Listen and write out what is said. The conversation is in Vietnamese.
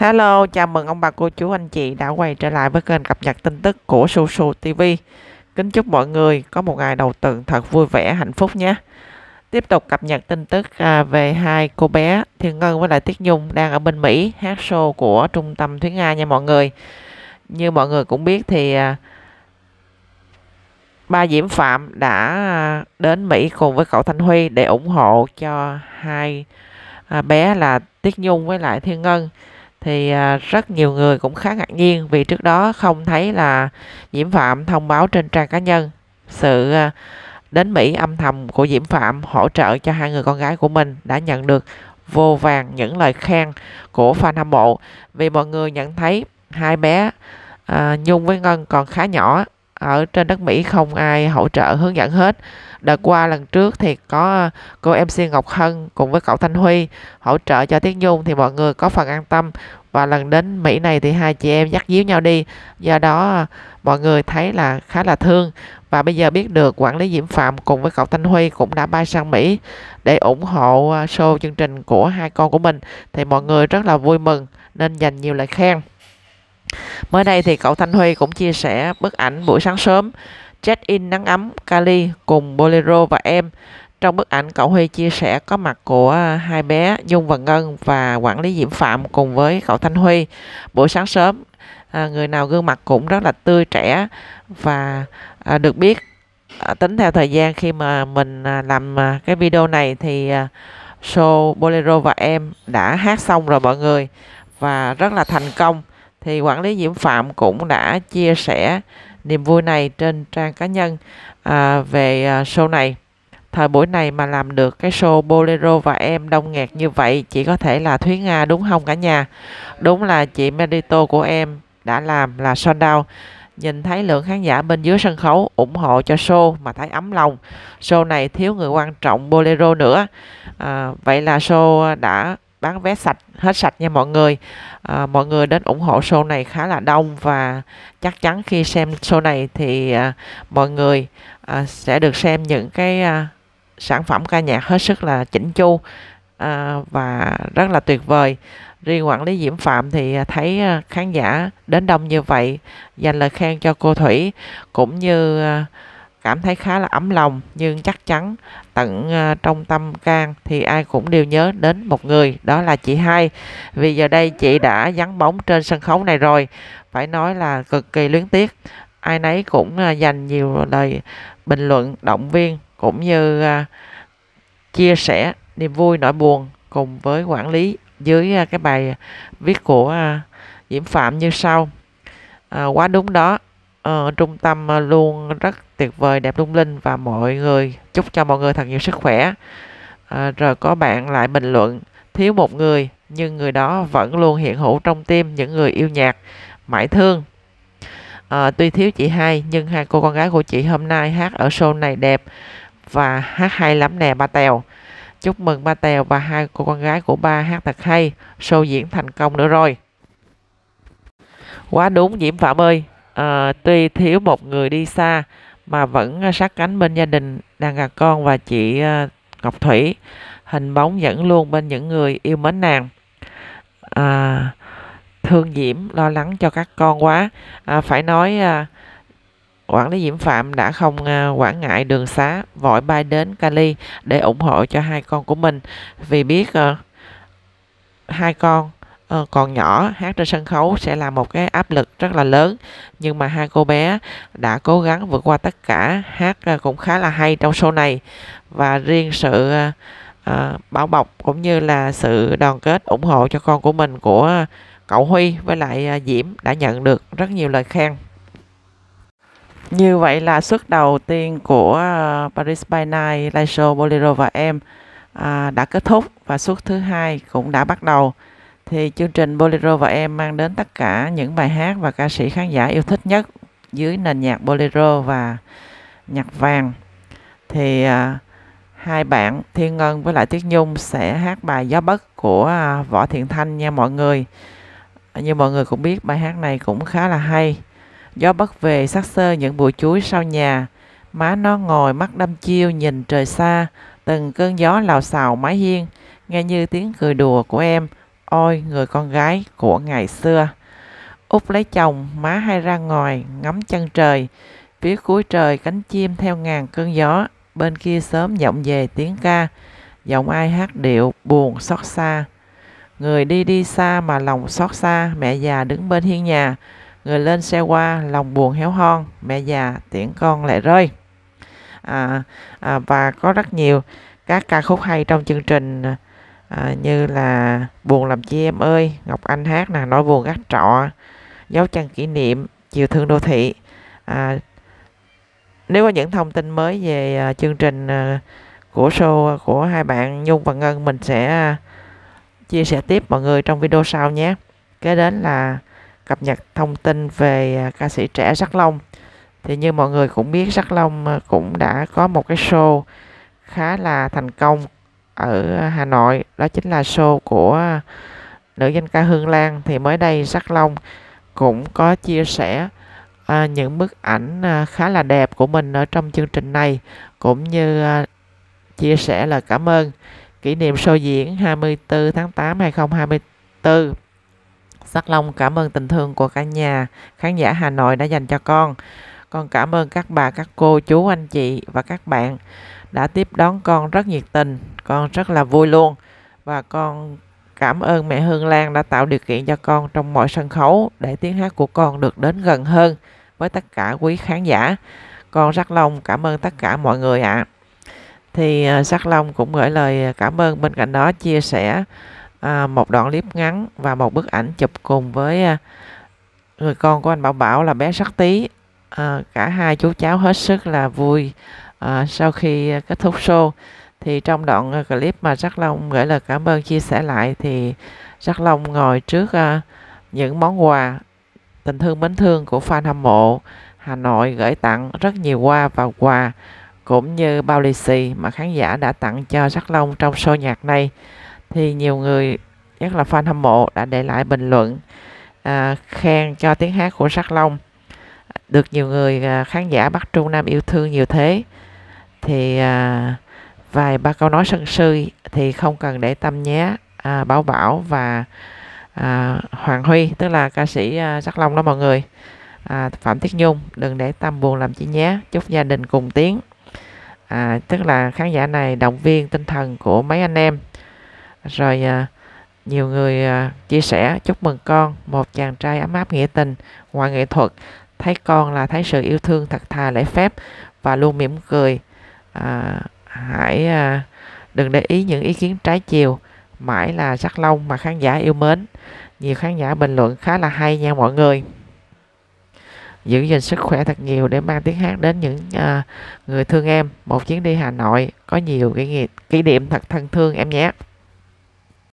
Hello, chào mừng ông bà cô chú anh chị đã quay trở lại với kênh cập nhật tin tức của Susu TV. Kính chúc mọi người có một ngày đầu tuần thật vui vẻ, hạnh phúc nhé. Tiếp tục cập nhật tin tức à, về hai cô bé Thiên Ngân với lại Tiết Nhung đang ở bên Mỹ hát show của Trung tâm Thúy Nga nha mọi người. Như mọi người cũng biết thì à, ba Diễm Phạm đã đến Mỹ cùng với cậu Thanh Huy để ủng hộ cho hai à, bé là Tiết Nhung với lại Thiên Ngân thì à, rất nhiều người cũng khá ngạc nhiên vì trước đó không thấy là Diễm Phạm thông báo trên trang cá nhân sự à, đến Mỹ âm thầm của Diễm Phạm hỗ trợ cho hai người con gái của mình đã nhận được vô vàng những lời khen của fan hâm mộ vì mọi người nhận thấy hai bé à, Nhung với Ngân còn khá nhỏ ở trên đất Mỹ không ai hỗ trợ hướng dẫn hết. Đợt ừ. qua lần trước thì có cô MC Ngọc Hân cùng với cậu Thanh Huy hỗ trợ cho Tiết Nhung thì mọi người có phần an tâm và lần đến Mỹ này thì hai chị em dắt díu nhau đi do đó mọi người thấy là khá là thương và bây giờ biết được quản lý Diễm Phạm cùng với cậu Thanh Huy cũng đã bay sang Mỹ để ủng hộ à, show chương trình của hai con của mình thì mọi người rất là vui mừng nên dành nhiều lời khen Mới đây thì cậu Thanh Huy cũng chia sẻ bức ảnh buổi sáng sớm check-in nắng ấm Cali cùng Bolero và em. Trong bức ảnh, cậu Huy chia sẻ có mặt của hai bé Nhung và Ngân và quản lý Diễm Phạm cùng với cậu Thanh Huy. Buổi sáng sớm, à, người nào gương mặt cũng rất là tươi trẻ và à, được biết à, tính theo thời gian khi mà mình làm cái video này thì show Bolero và em đã hát xong rồi mọi người và rất là thành công thì quản lý Diễm Phạm cũng đã chia sẻ niềm vui này trên trang cá nhân à, về à, show này thời buổi này mà làm được cái show Bolero và em đông nghẹt như vậy chỉ có thể là Thúy Nga đúng không cả nhà đúng là chị Merito của em đã làm là sold out nhìn thấy lượng khán giả bên dưới sân khấu ủng hộ cho show mà thấy ấm lòng show này thiếu người quan trọng Bolero nữa à, vậy là show đã bán vé sạch hết sạch nha mọi người à, mọi người đến ủng hộ show này khá là đông và chắc chắn khi xem show này thì à, mọi người à, sẽ được xem những cái à, sản phẩm ca nhạc hết sức là chỉnh chu à, và rất là tuyệt vời riêng quản lý diễm phạm thì thấy à, khán giả đến đông như vậy dành lời khen cho cô thủy cũng như à, cảm thấy khá là ấm lòng nhưng chắc chắn tận ờ, trong tâm can thì ai cũng đều nhớ đến một người đó là chị hai vì giờ đây chị đã vắng bóng trên sân khấu này rồi phải nói là cực kỳ luyến tiếc ai nấy cũng ờ, dành nhiều lời bình luận động viên cũng như ờ, chia sẻ niềm vui nỗi buồn cùng với quản lý dưới cái bài viết của Diễm Phạm như sau à, quá đúng đó Ờ, trung tâm ờ, luôn rất tuyệt vời đẹp lung linh và mọi người chúc cho mọi người thật nhiều sức khỏe uh, rồi có bạn lại bình luận thiếu một người nhưng người đó vẫn luôn hiện hữu trong tim những người yêu nhạc mãi thương à, tuy thiếu chị hai nhưng hai cô con gái của chị hôm nay hát ở show này đẹp và hát hay lắm nè ba tèo chúc mừng ba tèo và hai cô con gái của ba hát thật hay show diễn thành công nữa rồi quá đúng diễm phạm ơi à, tuy thiếu một người đi xa mà vẫn ờ, sát cánh bên gia đình đàn gà con và chị ờ, Ngọc Thủy hình bóng vẫn luôn bên những người yêu mến nàng à, thương Diễm lo lắng cho các con quá à, phải nói à, quản lý Diễm Phạm đã không à, quản ngại đường xá vội bay đến Cali để ủng hộ cho hai con của mình vì biết à, hai con Ờ, còn nhỏ hát trên sân khấu sẽ là một cái áp lực rất là lớn nhưng mà hai cô bé đã cố gắng vượt qua tất cả hát cũng khá là hay trong show này và riêng sự uh, bảo bọc cũng như là sự đoàn kết ủng hộ cho con của mình của cậu Huy với lại ờ, Diễm đã nhận được rất nhiều lời khen. Như vậy là suất đầu tiên của Paris by Night, Live Show Bolero và em à, đã kết thúc và suất thứ hai cũng đã bắt đầu thì chương trình Bolero và em mang đến tất cả những bài hát và ca sĩ khán giả yêu thích nhất dưới nền nhạc Bolero và nhạc vàng thì à, hai bạn Thiên Ngân với lại Tuyết Nhung sẽ hát bài Gió Bất của à, Võ Thiện Thanh nha mọi người như mọi người cũng biết bài hát này cũng khá là hay Gió bất về sắc sơ những bụi chuối sau nhà Má nó ngồi mắt đâm chiêu nhìn trời xa Từng cơn gió lào xào mái hiên Nghe như tiếng cười đùa của em ôi người con gái của ngày xưa. Út lấy chồng, má hai ra ngoài, ngắm chân trời, phía cuối trời cánh chim theo ngàn cơn gió, bên kia sớm vọng về tiếng ca, giọng ai hát điệu buồn xót xa. Người đi đi xa mà lòng xót xa, mẹ già đứng bên hiên nhà, người lên xe qua lòng buồn héo hon, mẹ già tiễn con lại rơi. À, à, và có rất nhiều các ca khúc hay trong chương trình à, à, như là buồn làm chi em ơi ngọc anh hát nè nói buồn gác trọ dấu chân kỷ niệm chiều thương đô thị à, nếu có những thông tin mới về uh, chương trình uh, của show à, của hai bạn nhung và ngân mình sẽ chia sẻ tiếp mọi người trong video sau nhé kế đến là cập nhật thông tin về ca sĩ trẻ Sắc Long thì như mọi người cũng biết Sắc Long cũng đã có một cái show khá là thành công ở à, Hà Nội đó chính là show của à, nữ danh ca Hương Lan thì mới đây Sắc Long cũng có chia sẻ à, những bức ảnh à, khá là đẹp của mình ở trong chương trình này cũng như à, chia sẻ là cảm ơn kỷ niệm show diễn 24 tháng 8 2024 Sắc Long cảm ơn tình thương của cả nhà khán giả Hà Nội đã dành cho con con cảm ơn các bà các cô chú anh chị và các bạn đã tiếp đón con rất nhiệt tình, con rất là vui luôn và con cảm ơn mẹ Hương Lan đã tạo điều kiện cho con trong mọi sân khấu để tiếng hát của con được đến gần hơn với tất cả quý khán giả. Con rất lòng cảm ơn tất cả mọi người ạ. À. Thì Sắc Long cũng gửi lời cảm ơn bên cạnh đó chia sẻ à, một đoạn clip ngắn và một bức ảnh chụp cùng với à, người con của anh Bảo Bảo là bé Sắc Tí. À, cả hai chú cháu hết sức là vui à, sau khi à, kết thúc show thì trong đoạn à, clip mà Rắc Long gửi lời cảm ơn chia sẻ lại thì Rắc Long ngồi trước à, những món quà tình thương mến thương của fan hâm mộ Hà Nội gửi tặng rất nhiều hoa và quà cũng như bao lì xì mà khán giả đã tặng cho Sắc Long trong show nhạc này thì nhiều người nhất là fan hâm mộ đã để lại bình luận à, khen cho tiếng hát của Sắc Long được nhiều người à, khán giả Bắc Trung Nam yêu thương nhiều thế thì à, vài ba câu nói sân sư thì không cần để tâm nhé à, bảo bảo và à, hoàng huy tức là ca sĩ à, sắc long đó mọi người à, phạm tiết nhung đừng để tâm buồn làm chi nhé chúc gia đình cùng tiếng à, tức là khán giả này động viên tinh thần của mấy anh em rồi à, nhiều người à, chia sẻ chúc mừng con một chàng trai ấm áp nghĩa tình ngoài nghệ thuật thấy con là thấy sự yêu thương thật thà lễ phép và luôn mỉm cười à, hãy à, đừng để ý những ý kiến trái chiều mãi là sắc lông mà khán giả yêu mến nhiều khán giả bình luận khá là hay nha mọi người giữ gìn sức khỏe thật nhiều để mang tiếng hát đến những à, người thương em một chuyến đi Hà Nội có nhiều kỷ niệm thật thân thương em nhé